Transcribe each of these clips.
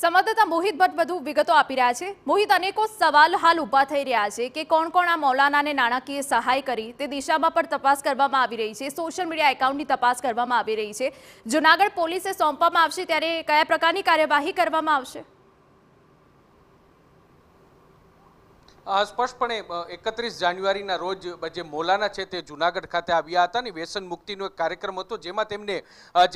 સંવાદદાતા મોહિત ભટ્ટ વધુ વિગતો આપી રહ્યા છે મોહિત અનેકો સવાલ હાલ ઊભા થઈ રહ્યા છે કે કોણ કોણ આ મૌલાનાને નાણાકીય સહાય કરી તે દિશામાં પણ તપાસ કરવામાં આવી રહી છે સોશિયલ મીડિયા એકાઉન્ટની તપાસ કરવામાં આવી રહી છે જુનાગઢ પોલીસે સોંપવામાં આવશે ત્યારે કયા પ્રકારની કાર્યવાહી કરવામાં આવશે સ્પષ્ટપણે એકત્રીસ જાન્યુઆરીના રોજ જે મોલાના છે તે જુનાગઢ ખાતે આવ્યા હતા અને વ્યસન મુક્તિનો એક કાર્યક્રમ હતો જેમાં તેમને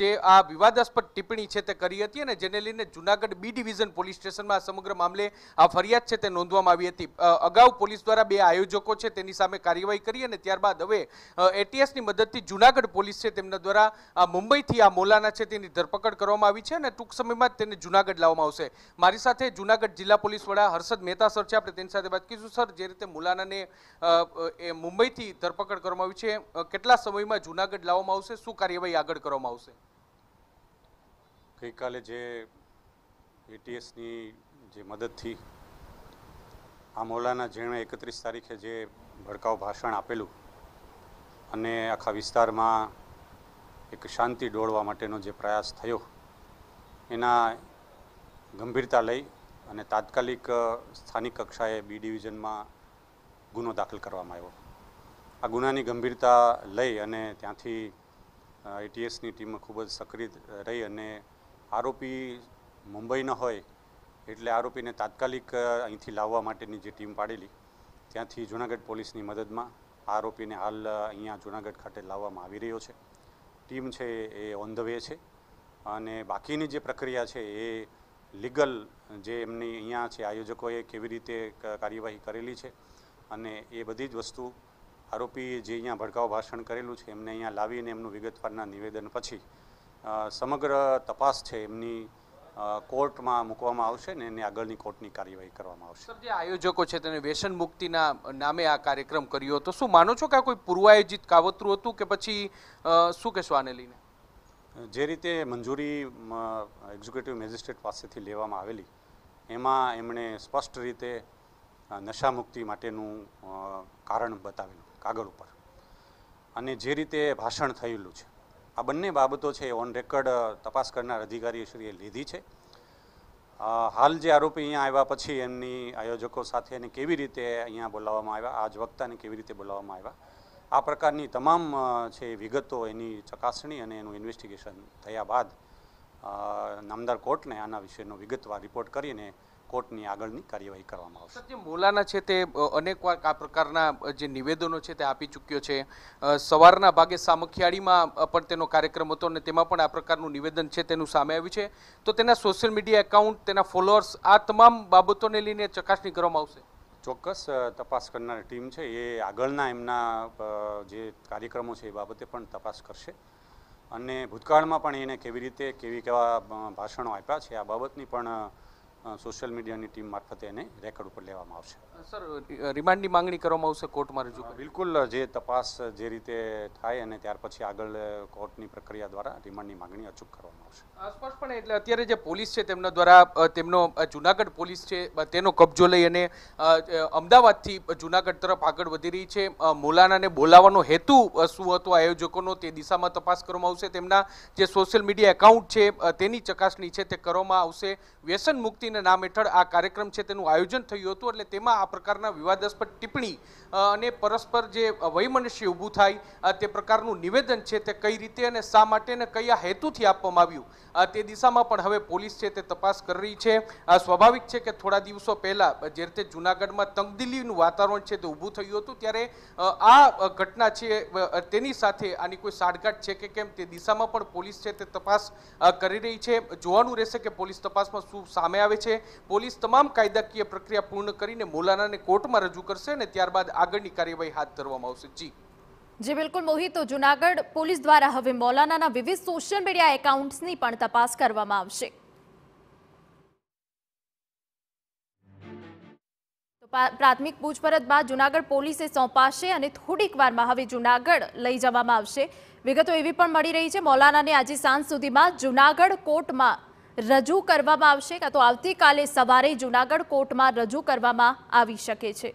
જે આ વિવાદાસ્પદ ટિપ્પણી છે તે કરી હતી અને જેને લઈને જુનાગઢ બી ડિવિઝન પોલીસ સ્ટેશનમાં સમગ્ર મામલે આ ફરિયાદ છે તે નોંધવામાં આવી હતી અગાઉ પોલીસ દ્વારા બે આયોજકો છે તેની સામે કાર્યવાહી કરી અને ત્યારબાદ હવે એટીએસની મદદથી જુનાગઢ પોલીસ છે તેમના દ્વારા આ મુંબઈથી આ મોલાના છે તેની ધરપકડ કરવામાં આવી છે અને ટૂંક સમયમાં જ તેને જુનાગઢ લાવવામાં આવશે મારી સાથે જુનાગઢ જિલ્લા પોલીસ વડા હર્ષદ મહેતા સર છે આપણે તેની સાથે વાત કરીશું કરીશું સર જે રીતે મુલાનાને એ મુંબઈથી ધરપકડ કરવામાં આવી છે કેટલા સમયમાં જૂનાગઢ લાવવામાં આવશે શું કાર્યવાહી આગળ કરવામાં આવશે ગઈકાલે જે એટીએસની જે મદદથી આ મૌલાના જેણે એકત્રીસ તારીખે જે ભડકાઉ ભાષણ આપેલું અને આખા વિસ્તારમાં એક શાંતિ ડોળવા માટેનો જે પ્રયાસ થયો એના ગંભીરતા લઈ અને તાત્કાલિક સ્થાનિક કક્ષાએ બી ડિવિઝનમાં ગુનો દાખલ કરવામાં આવ્યો આ ગુનાની ગંભીરતા લઈ અને ત્યાંથી એટીએસની ટીમ ખૂબ જ સક્રિય રહી અને આરોપી મુંબઈ હોય એટલે આરોપીને તાત્કાલિક અહીંથી લાવવા માટેની જે ટીમ પાડેલી ત્યાંથી જૂનાગઢ પોલીસની મદદમાં આરોપીને હાલ અહીંયા જૂનાગઢ ખાતે લાવવામાં આવી રહ્યો છે ટીમ છે એ ઓન ધ વે છે અને બાકીની જે પ્રક્રિયા છે એ લીગલ જે એમની અહીંયા છે આયોજકોએ કેવી રીતે કાર્યવાહી કરેલી છે અને એ બધી જ વસ્તુ આરોપી જે અહીંયા ભડકાવ ભાષણ કરેલું છે એમને અહીંયા લાવીને એમનું વિગતવારના નિવેદન પછી સમગ્ર તપાસ છે એમની કોર્ટમાં મૂકવામાં આવશે ને એની આગળની કોર્ટની કાર્યવાહી કરવામાં આવશે જે આયોજકો છે તેને વ્યસન મુક્તિના નામે આ કાર્યક્રમ કર્યો હતો શું માનો છો કે આ કોઈ પૂર્વાયોજિત કાવતરું હતું કે પછી શું કહેશો આને લઈને જે રીતે મંજૂરી એક્ઝિક્યુટિવ મેજિસ્ટ્રેટ પાસેથી લેવામાં આવેલી એમાં એમણે સ્પષ્ટ રીતે નશામુક્તિ માટેનું કારણ બતાવેલું કાગળ ઉપર અને જે રીતે ભાષણ થયેલું છે આ બંને બાબતો છે ઓન રેકર્ડ તપાસ કરનાર અધિકારીશ્રીએ લીધી છે હાલ જે આરોપી અહીંયા આવ્યા પછી એમની આયોજકો સાથે અને કેવી રીતે અહીંયા બોલાવવામાં આવ્યા આજ વક્તાને કેવી રીતે બોલાવવામાં આવ્યા આ પ્રકારની તમામ છે વિગતો એની ચકાસણી અને એનું ઇન્વેસ્ટિગેશન થયા બાદ નામદાર કોર્ટને આના વિશેનો વિગતવાર રિપોર્ટ કરીને કોર્ટની આગળની કાર્યવાહી કરવામાં આવશે જે મોલાના છે તે અનેકવાર આ પ્રકારના જે નિવેદનો છે તે આપી ચૂક્યો છે સવારના ભાગે સામખિયાળીમાં પણ તેનો કાર્યક્રમ હતો અને તેમાં પણ આ પ્રકારનું નિવેદન છે તેનું સામે આવ્યું છે તો તેના સોશિયલ મીડિયા એકાઉન્ટ તેના ફોલોઅર્સ આ તમામ બાબતોને લઈને ચકાસણી કરવામાં આવશે ચોક્કસ તપાસ કરનારી ટીમ છે એ આગળના એમના જે કાર્યક્રમો છે એ બાબતે પણ તપાસ કરશે અને ભૂતકાળમાં પણ એને કેવી રીતે કેવી કેવા ભાષણો આપ્યા છે આ બાબતની પણ સોશિયલ મીડિયાની ટીમ મારફતે એને રેકોર્ડ ઉપર લેવામાં આવશે સર રિમાન્ડની માંગણી કરવામાં આવશે કોર્ટમાં રજૂ બિલકુલ જે તપાસ જે રીતે થાય અને ત્યાર પછી આગળ કોર્ટની પ્રક્રિયા દ્વારા રિમાન્ડની માંગણી અચૂક કરવામાં આવશે આસપાસ પણ એટલે અત્યારે જે પોલીસ છે તેમના દ્વારા તેમનો જુનાગઢ પોલીસ છે તેનો કબજો લઈ અને અમદાવાદથી જુનાગઢ તરફ આગળ વધી રહી છે મોલાનાને બોલાવવાનો હેતુ શું હતો આયોજકોનો તે દિશામાં તપાસ કરવામાં આવશે તેમના જે સોશિયલ મીડિયા એકાઉન્ટ છે તેની ચકાસણી છે તે કરવામાં આવશે વ્યસન મુક્તિ મોદીના નામ હેઠળ આ કાર્યક્રમ છે તેનું આયોજન થયું હતું એટલે તેમાં આ પ્રકારના વિવાદાસ્પદ ટિપ્પણી અને પરસ્પર જે વયમનુષ્ય ઊભું થાય તે પ્રકારનું નિવેદન છે તે કઈ રીતે અને શા માટે અને કયા હેતુથી આપવામાં આવ્યું તે દિશામાં પણ હવે પોલીસ છે તે તપાસ કરી રહી છે સ્વાભાવિક છે કે થોડા દિવસો પહેલાં જે રીતે જૂનાગઢમાં તંગદિલીનું વાતાવરણ છે તે ઊભું થયું હતું ત્યારે આ ઘટના છે તેની સાથે આની કોઈ સાડગાંઠ છે કે કેમ તે દિશામાં પણ પોલીસ છે તે તપાસ કરી રહી છે જોવાનું રહેશે કે પોલીસ તપાસમાં શું સામે આવે છે છે પોલીસ તમામ કાયદાકીય પ્રક્રિયા પૂર્ણ કરીને મોલાનાને કોર્ટમાં રજૂ કરશે અને ત્યારબાદ આગળની કાર્યવાહી હાથ ધરવામાં આવશે જી જે બિલકુલ મોહિત જુનાગઢ પોલીસ દ્વારા હવે મોલાનાના વિવિધ સોશિયલ મીડિયા એકાઉન્ટ્સની પણ તપાસ કરવામાં આવશે પ્રાથમિક પૂછપરછ બાદ જૂનાગઢ પોલીસે સોંપાશે અને થોડીક વારમાં હવે જુનાગઢ લઈ જવામાં આવશે વિગતો એવી પણ મળી રહી છે મૌલાનાને આજે સાંજ સુધીમાં જુનાગઢ કોર્ટમાં રજૂ કરવામાં આવશે કાં તો આવતીકાલે સવારે જૂનાગઢ કોર્ટમાં રજૂ કરવામાં આવી શકે છે